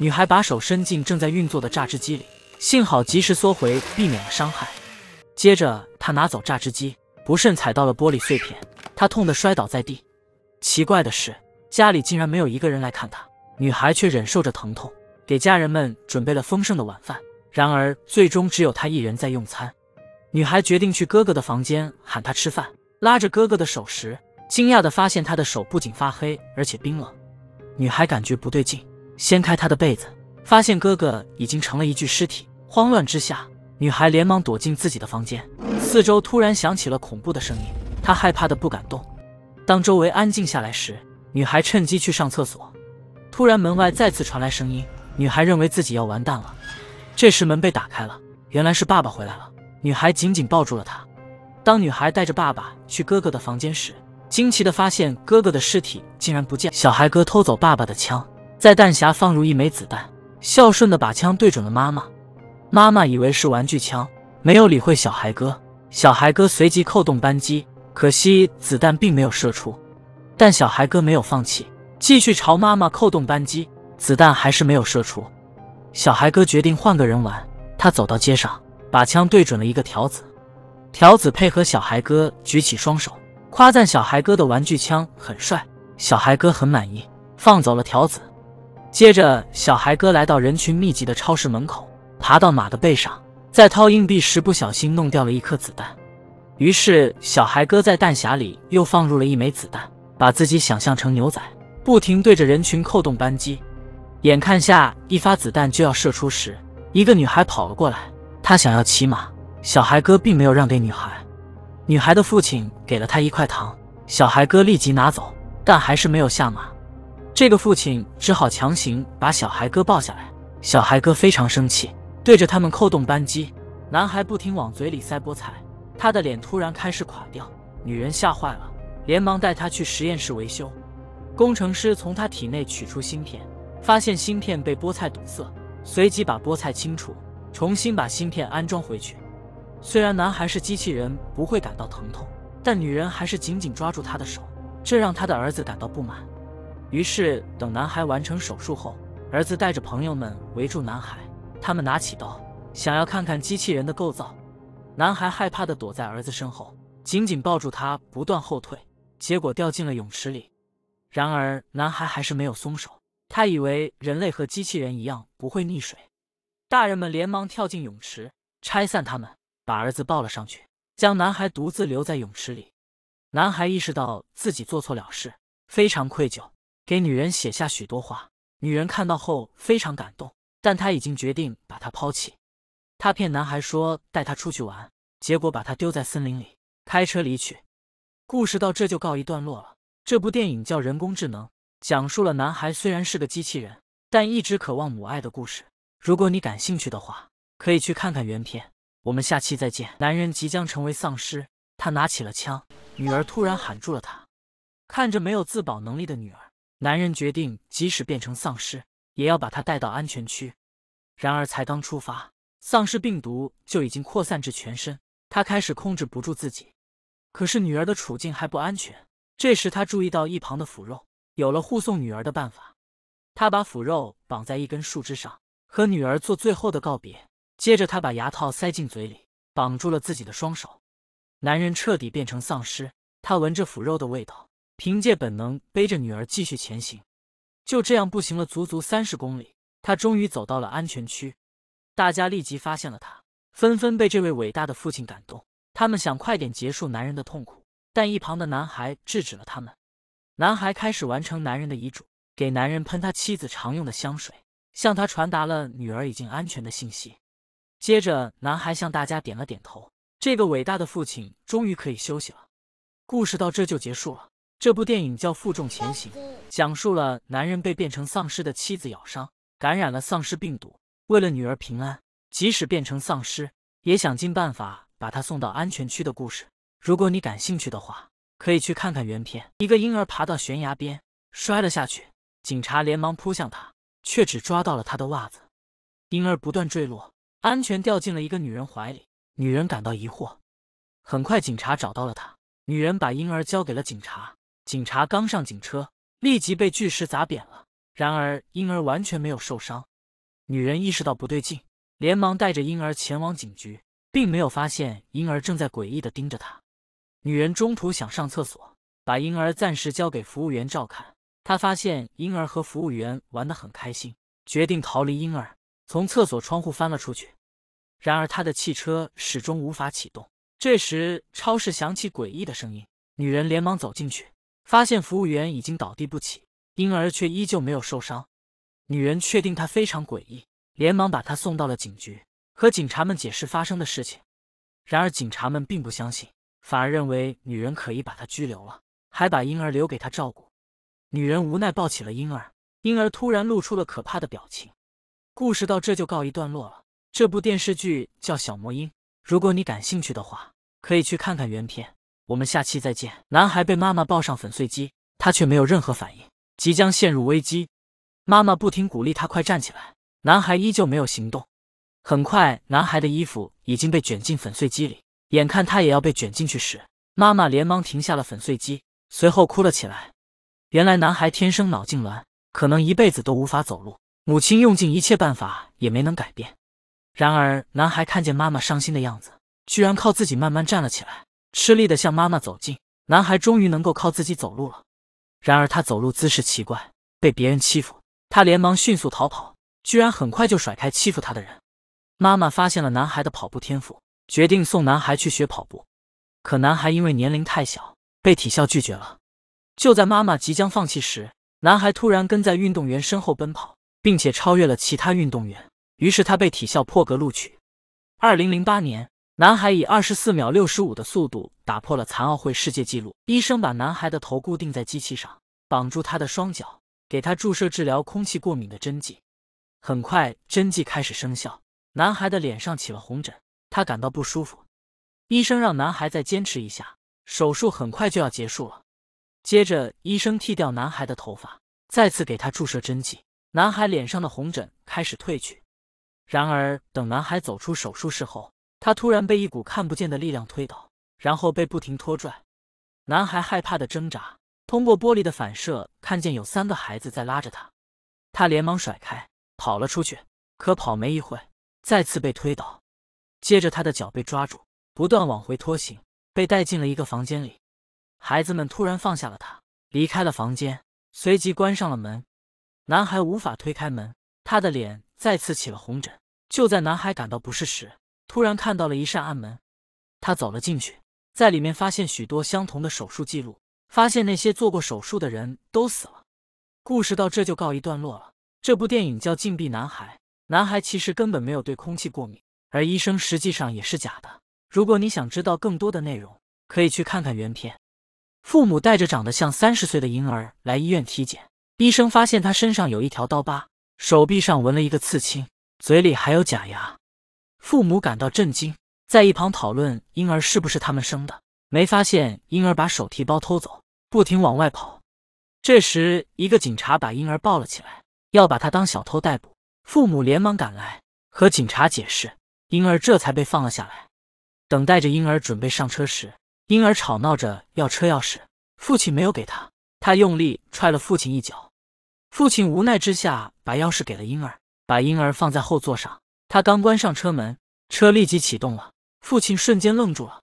女孩把手伸进正在运作的榨汁机里，幸好及时缩回，避免了伤害。接着，她拿走榨汁机，不慎踩到了玻璃碎片，她痛得摔倒在地。奇怪的是，家里竟然没有一个人来看她，女孩却忍受着疼痛，给家人们准备了丰盛的晚饭。然而，最终只有她一人在用餐。女孩决定去哥哥的房间喊他吃饭，拉着哥哥的手时，惊讶地发现他的手不仅发黑，而且冰冷。女孩感觉不对劲。掀开他的被子，发现哥哥已经成了一具尸体。慌乱之下，女孩连忙躲进自己的房间。四周突然响起了恐怖的声音，她害怕的不敢动。当周围安静下来时，女孩趁机去上厕所。突然门外再次传来声音，女孩认为自己要完蛋了。这时门被打开了，原来是爸爸回来了。女孩紧紧抱住了他。当女孩带着爸爸去哥哥的房间时，惊奇的发现哥哥的尸体竟然不见。小孩哥偷走爸爸的枪。在弹匣放入一枚子弹，孝顺的把枪对准了妈妈。妈妈以为是玩具枪，没有理会小孩哥。小孩哥随即扣动扳机，可惜子弹并没有射出。但小孩哥没有放弃，继续朝妈妈扣动扳机，子弹还是没有射出。小孩哥决定换个人玩，他走到街上，把枪对准了一个条子。条子配合小孩哥举起双手，夸赞小孩哥的玩具枪很帅。小孩哥很满意，放走了条子。接着，小孩哥来到人群密集的超市门口，爬到马的背上，在掏硬币时不小心弄掉了一颗子弹。于是，小孩哥在弹匣里又放入了一枚子弹，把自己想象成牛仔，不停对着人群扣动扳机。眼看下一发子弹就要射出时，一个女孩跑了过来，她想要骑马。小孩哥并没有让给女孩。女孩的父亲给了他一块糖，小孩哥立即拿走，但还是没有下马。这个父亲只好强行把小孩哥抱下来，小孩哥非常生气，对着他们扣动扳机。男孩不停往嘴里塞菠菜，他的脸突然开始垮掉。女人吓坏了，连忙带他去实验室维修。工程师从他体内取出芯片，发现芯片被菠菜堵塞，随即把菠菜清除，重新把芯片安装回去。虽然男孩是机器人，不会感到疼痛，但女人还是紧紧抓住他的手，这让他的儿子感到不满。于是，等男孩完成手术后，儿子带着朋友们围住男孩，他们拿起刀，想要看看机器人的构造。男孩害怕地躲在儿子身后，紧紧抱住他，不断后退，结果掉进了泳池里。然而，男孩还是没有松手，他以为人类和机器人一样不会溺水。大人们连忙跳进泳池，拆散他们，把儿子抱了上去，将男孩独自留在泳池里。男孩意识到自己做错了事，非常愧疚。给女人写下许多话，女人看到后非常感动，但她已经决定把他抛弃。他骗男孩说带他出去玩，结果把他丢在森林里，开车离去。故事到这就告一段落了。这部电影叫《人工智能》，讲述了男孩虽然是个机器人，但一直渴望母爱的故事。如果你感兴趣的话，可以去看看原片。我们下期再见。男人即将成为丧尸，他拿起了枪，女儿突然喊住了他，看着没有自保能力的女儿。男人决定，即使变成丧尸，也要把她带到安全区。然而，才刚出发，丧尸病毒就已经扩散至全身，他开始控制不住自己。可是，女儿的处境还不安全。这时，他注意到一旁的腐肉，有了护送女儿的办法。他把腐肉绑在一根树枝上，和女儿做最后的告别。接着，他把牙套塞进嘴里，绑住了自己的双手。男人彻底变成丧尸，他闻着腐肉的味道。凭借本能，背着女儿继续前行，就这样步行了足足三十公里，他终于走到了安全区。大家立即发现了他，纷纷被这位伟大的父亲感动。他们想快点结束男人的痛苦，但一旁的男孩制止了他们。男孩开始完成男人的遗嘱，给男人喷他妻子常用的香水，向他传达了女儿已经安全的信息。接着，男孩向大家点了点头。这个伟大的父亲终于可以休息了。故事到这就结束了。这部电影叫《负重前行》，讲述了男人被变成丧尸的妻子咬伤，感染了丧尸病毒，为了女儿平安，即使变成丧尸，也想尽办法把她送到安全区的故事。如果你感兴趣的话，可以去看看原片。一个婴儿爬到悬崖边摔了下去，警察连忙扑向他，却只抓到了他的袜子。婴儿不断坠落，安全掉进了一个女人怀里。女人感到疑惑。很快，警察找到了她。女人把婴儿交给了警察。警察刚上警车，立即被巨石砸扁了。然而婴儿完全没有受伤。女人意识到不对劲，连忙带着婴儿前往警局，并没有发现婴儿正在诡异地盯着她。女人中途想上厕所，把婴儿暂时交给服务员照看。她发现婴儿和服务员玩得很开心，决定逃离婴儿，从厕所窗户翻了出去。然而她的汽车始终无法启动。这时超市响起诡异的声音，女人连忙走进去。发现服务员已经倒地不起，婴儿却依旧没有受伤。女人确定他非常诡异，连忙把他送到了警局，和警察们解释发生的事情。然而警察们并不相信，反而认为女人可以把他拘留了，还把婴儿留给他照顾。女人无奈抱起了婴儿，婴儿突然露出了可怕的表情。故事到这就告一段落了。这部电视剧叫《小魔婴》，如果你感兴趣的话，可以去看看原片。我们下期再见。男孩被妈妈抱上粉碎机，他却没有任何反应，即将陷入危机。妈妈不停鼓励他快站起来，男孩依旧没有行动。很快，男孩的衣服已经被卷进粉碎机里，眼看他也要被卷进去时，妈妈连忙停下了粉碎机，随后哭了起来。原来男孩天生脑痉挛，可能一辈子都无法走路。母亲用尽一切办法也没能改变。然而，男孩看见妈妈伤心的样子，居然靠自己慢慢站了起来。吃力的向妈妈走近，男孩终于能够靠自己走路了。然而他走路姿势奇怪，被别人欺负，他连忙迅速逃跑，居然很快就甩开欺负他的人。妈妈发现了男孩的跑步天赋，决定送男孩去学跑步。可男孩因为年龄太小，被体校拒绝了。就在妈妈即将放弃时，男孩突然跟在运动员身后奔跑，并且超越了其他运动员。于是他被体校破格录取。二零零八年。男孩以二十四秒六十五的速度打破了残奥会世界纪录。医生把男孩的头固定在机器上，绑住他的双脚，给他注射治疗空气过敏的针剂。很快，针剂开始生效，男孩的脸上起了红疹，他感到不舒服。医生让男孩再坚持一下，手术很快就要结束了。接着，医生剃掉男孩的头发，再次给他注射针剂。男孩脸上的红疹开始褪去。然而，等男孩走出手术室后，他突然被一股看不见的力量推倒，然后被不停拖拽。男孩害怕的挣扎，通过玻璃的反射看见有三个孩子在拉着他。他连忙甩开，跑了出去。可跑没一会，再次被推倒。接着他的脚被抓住，不断往回拖行，被带进了一个房间里。孩子们突然放下了他，离开了房间，随即关上了门。男孩无法推开门，他的脸再次起了红疹。就在男孩感到不适时，突然看到了一扇暗门，他走了进去，在里面发现许多相同的手术记录，发现那些做过手术的人都死了。故事到这就告一段落了。这部电影叫《禁闭男孩》，男孩其实根本没有对空气过敏，而医生实际上也是假的。如果你想知道更多的内容，可以去看看原片。父母带着长得像三十岁的婴儿来医院体检，医生发现他身上有一条刀疤，手臂上纹了一个刺青，嘴里还有假牙。父母感到震惊，在一旁讨论婴儿是不是他们生的，没发现婴儿把手提包偷走，不停往外跑。这时，一个警察把婴儿抱了起来，要把他当小偷逮捕。父母连忙赶来，和警察解释，婴儿这才被放了下来。等待着婴儿准备上车时，婴儿吵闹着要车钥匙，父亲没有给他，他用力踹了父亲一脚。父亲无奈之下把钥匙给了婴儿，把婴儿放在后座上。他刚关上车门，车立即启动了。父亲瞬间愣住了。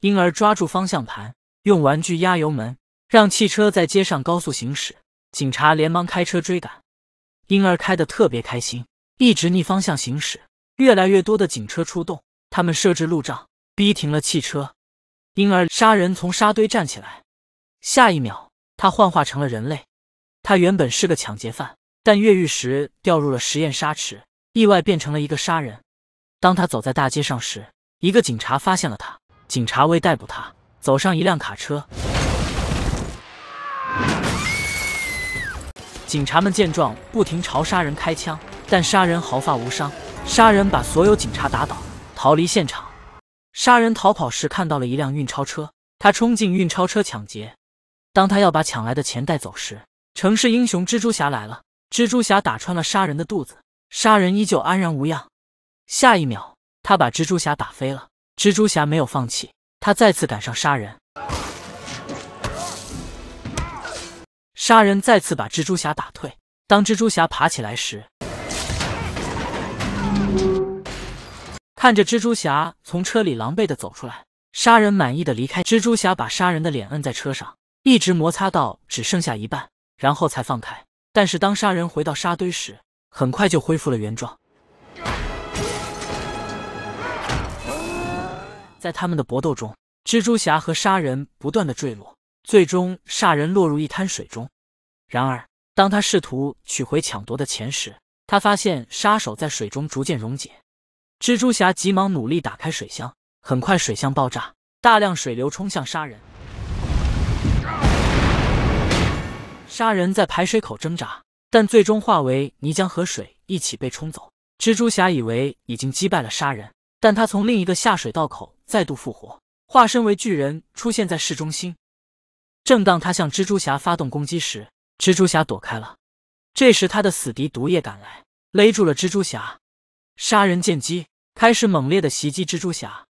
婴儿抓住方向盘，用玩具压油门，让汽车在街上高速行驶。警察连忙开车追赶。婴儿开得特别开心，一直逆方向行驶。越来越多的警车出动，他们设置路障，逼停了汽车。婴儿杀人从沙堆站起来，下一秒他幻化成了人类。他原本是个抢劫犯，但越狱时掉入了实验沙池。意外变成了一个杀人。当他走在大街上时，一个警察发现了他。警察为逮捕他，走上一辆卡车。警察们见状，不停朝杀人开枪，但杀人毫发无伤。杀人把所有警察打倒，逃离现场。杀人逃跑时看到了一辆运钞车，他冲进运钞车抢劫。当他要把抢来的钱带走时，城市英雄蜘蛛侠来了。蜘蛛侠打穿了杀人的肚子。杀人依旧安然无恙。下一秒，他把蜘蛛侠打飞了。蜘蛛侠没有放弃，他再次赶上杀人。杀人再次把蜘蛛侠打退。当蜘蛛侠爬起来时，看着蜘蛛侠从车里狼狈的走出来，杀人满意的离开。蜘蛛侠把杀人的脸摁在车上，一直摩擦到只剩下一半，然后才放开。但是当杀人回到沙堆时，很快就恢复了原状。在他们的搏斗中，蜘蛛侠和杀人不断的坠落，最终杀人落入一滩水中。然而，当他试图取回抢夺的钱时，他发现杀手在水中逐渐溶解。蜘蛛侠急忙努力打开水箱，很快水箱爆炸，大量水流冲向杀人。杀人在排水口挣扎。但最终化为泥浆和水一起被冲走。蜘蛛侠以为已经击败了杀人，但他从另一个下水道口再度复活，化身为巨人出现在市中心。正当他向蜘蛛侠发动攻击时，蜘蛛侠躲开了。这时，他的死敌毒液赶来，勒住了蜘蛛侠。杀人见机，开始猛烈的袭击蜘蛛侠。